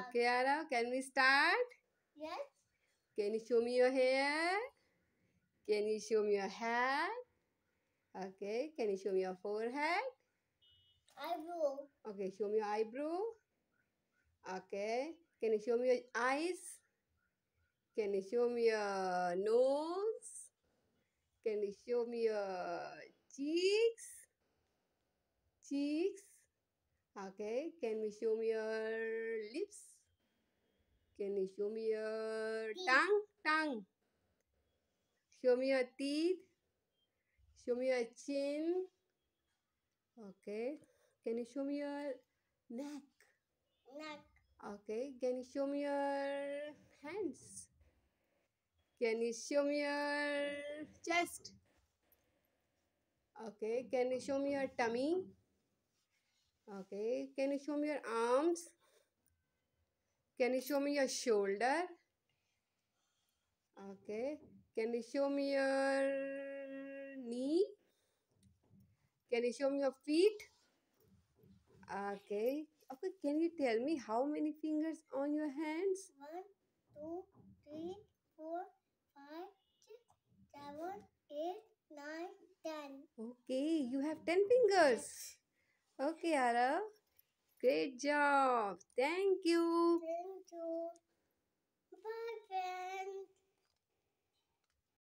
Okay, Ara. can we start? Yes. Can you show me your hair? Can you show me your head? Okay, can you show me your forehead? Eyebrow. Okay, show me your eyebrow. Okay, can you show me your eyes? Can you show me your nose? Can you show me your cheeks? Cheeks. Okay, can we show me your lips? Can you show me your teeth. tongue? Tongue. Show me your teeth. Show me your chin. Okay. Can you show me your neck? Neck. Okay. Can you show me your hands? Can you show me your chest? Okay. Can you show me your tummy? Okay. Can you show me your arms? Can you show me your shoulder? Okay. Can you show me your knee? Can you show me your feet? Okay. Okay, can you tell me how many fingers on your hands? One, two, three, four, five, six, seven, eight, nine, ten. Okay, you have ten fingers. Okay, Arav. Great job. Thank you. Thank you.